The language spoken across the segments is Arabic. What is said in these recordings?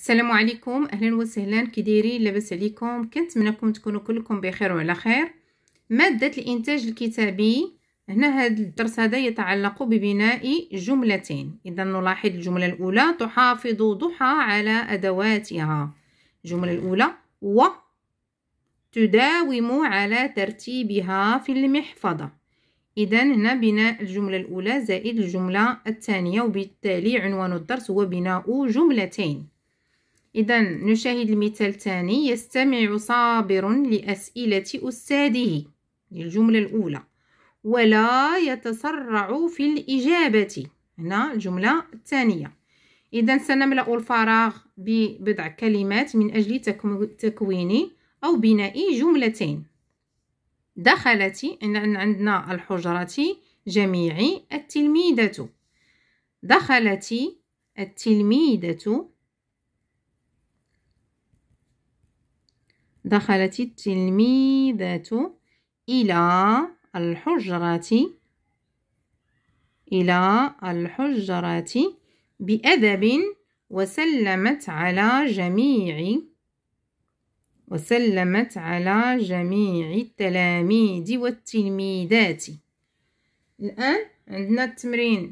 السلام عليكم اهلا وسهلا كي دايرين لاباس عليكم كنتمنىكم تكونوا كلكم بخير وعلى خير ماده الانتاج الكتابي هنا هذا الدرس هذا يتعلق ببناء جملتين اذا نلاحظ الجمله الاولى تحافظ ضحى على ادواتها الجمله الاولى و تداوم على ترتيبها في المحفظه اذا هنا بناء الجمله الاولى زائد الجمله الثانيه وبالتالي عنوان الدرس هو بناء جملتين إذا نشاهد المثال الثاني يستمع صابر لأسئلة أستاذه الجملة الأولى ولا يتسرع في الإجابة هنا الجملة الثانية إذا سنملأ الفراغ ببضع كلمات من أجل تكوين أو بناء جملتين دخلت عندنا الحجرة جميع التلميذة دخلت التلميذة دخلت التلميذة إلى الحجرة إلى الحجرة بأدب وسلمت على جميع وسلمت على جميع التلاميذ والتلميذات الآن عندنا التمرين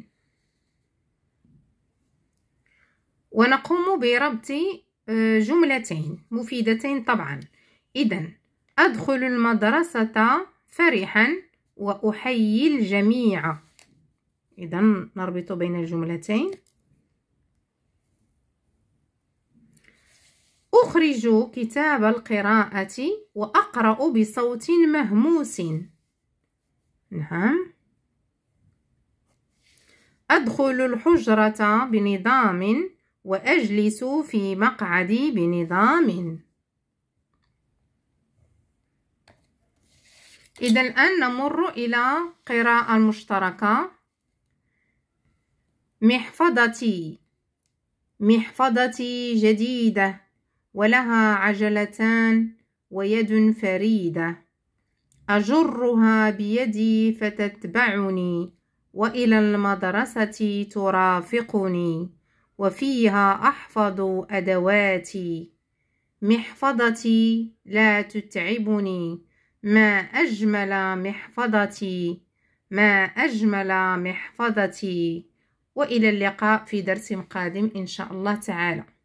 ونقوم بربط آه، جملتين مفيدتين طبعاً إذا أدخل المدرسة فرحا وأحيي الجميع إذا نربط بين الجملتين أخرج كتاب القراءة وأقرأ بصوت مهموس نعم أدخل الحجرة بنظام وأجلس في مقعدي بنظام إذا الآن نمر إلى قراءة المشتركة محفظتي محفظتي جديدة ولها عجلتان ويد فريدة أجرها بيدي فتتبعني وإلى المدرسة ترافقني وفيها أحفظ أدواتي محفظتي لا تتعبني ما أجمل محفظتي ما أجمل محفظتي وإلى اللقاء في درس قادم إن شاء الله تعالى